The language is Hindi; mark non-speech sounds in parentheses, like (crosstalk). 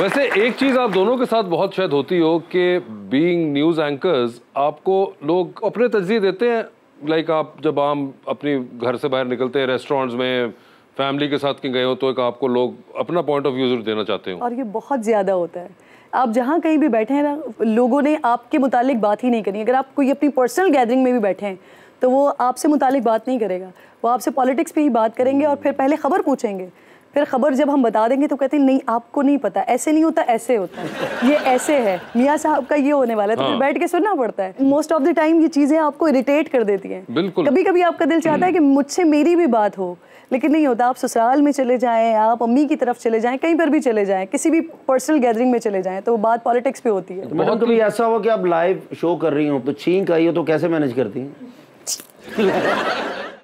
वैसे एक चीज आप दोनों के साथ बहुत शायद होती हो कि बीइंग न्यूज एंकर्स आपको लोग अपने तजिए देते हैं लाइक आप जब आम अपने घर से बाहर निकलते हैं रेस्टोरेंट्स में फैमिली के साथ गए हो तो एक आपको लोग अपना पॉइंट ऑफ व्यू देना चाहते हो और ये बहुत ज़्यादा होता है आप जहाँ कहीं भी बैठे हैं ना लोगों ने आपके मुतालिक बात ही नहीं करी अगर आप कोई अपनी पर्सनल गैदरिंग में भी बैठे हैं तो वो आपसे मुतालिक बात नहीं करेगा वो आपसे पॉलिटिक्स पे ही बात करेंगे और फिर पहले खबर पूछेंगे फिर खबर जब हम बता देंगे तो कहते हैं नहीं आपको नहीं पता ऐसे नहीं होता ऐसे होता है ये ऐसे है मियाँ साहब का ये होने वाला है तो हाँ। फिर बैठ के सुनना पड़ता है मोस्ट ऑफ द टाइम ये चीज़ें आपको इरिटेट कर देती हैं बिल्कुल कभी कभी आपका दिल चाहता है कि हम्म। मुझसे मेरी भी बात हो लेकिन नहीं होता आप ससुराल में चले जाएं आप अम्मी की तरफ चले जाएं कहीं पर भी चले जाएं किसी भी पर्सनल गैदरिंग में चले जाएं तो बात पॉलिटिक्स पे होती है तो मैडम कभी ऐसा हो कि आप लाइव शो कर रही हो तो छींक आई हो तो कैसे मैनेज करती हैं (laughs)